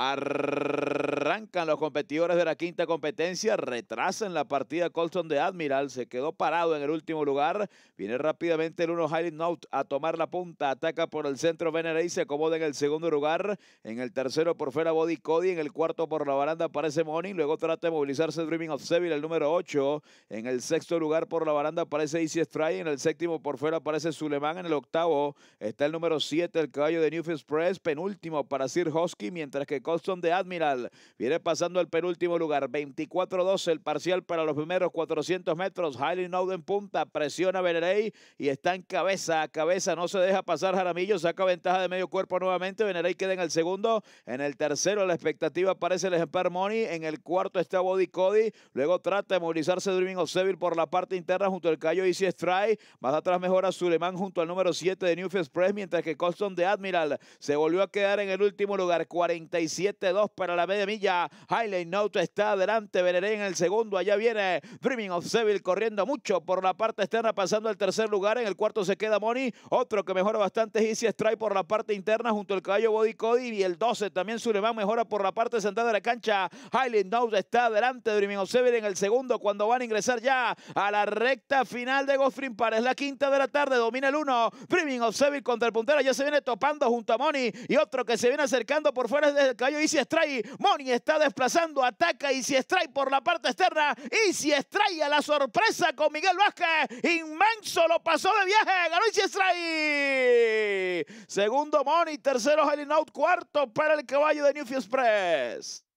Ar... Arrancan los competidores de la quinta competencia, retrasan la partida Colson de Admiral, se quedó parado en el último lugar, viene rápidamente el 1 Highland Note a tomar la punta, ataca por el centro y se acomoda en el segundo lugar, en el tercero por fuera Body Cody, en el cuarto por la baranda aparece Money, luego trata de movilizarse Dreaming of Seville, el número 8, en el sexto lugar por la baranda aparece Easy Strike, en el séptimo por fuera aparece Suleman, en el octavo está el número 7, el caballo de Newfield Press, penúltimo para Sir Hosky, mientras que Colson de Admiral Viene pasando al penúltimo lugar, 24-12 el parcial para los primeros 400 metros. Hailey en punta, presiona Veneray y está en cabeza a cabeza. No se deja pasar Jaramillo, saca ventaja de medio cuerpo nuevamente. Veneray queda en el segundo. En el tercero la expectativa aparece el ejemplar Money. En el cuarto está Body Cody. Luego trata de movilizarse Dreaming Seville por la parte interna junto al Cayo Easy Strike. Más atrás mejora Suleiman junto al número 7 de Newfield Express, mientras que Colston de Admiral se volvió a quedar en el último lugar. 47-2 para la media milla. Highland Note está adelante. veré en el segundo. Allá viene Dreaming of Seville corriendo mucho por la parte externa, pasando al tercer lugar. En el cuarto se queda Moni, Otro que mejora bastante es Easy Strike por la parte interna junto al caballo Body Cody. Y el 12 también Suleman mejora por la parte central de la cancha. Highland Note está adelante. Dreaming of Seville en el segundo cuando van a ingresar ya a la recta final de Goffrin es La quinta de la tarde domina el uno Dreaming of Seville contra el puntero. Ya se viene topando junto a Moni, Y otro que se viene acercando por fuera del caballo Easy Strike. Moni está desplazando, ataca y si extrae por la parte externa y si extrae a la sorpresa con Miguel Vázquez, inmenso, lo pasó de viaje, ganó y si extrae. Segundo Moni, tercero Out. cuarto para el caballo de Newfield Express.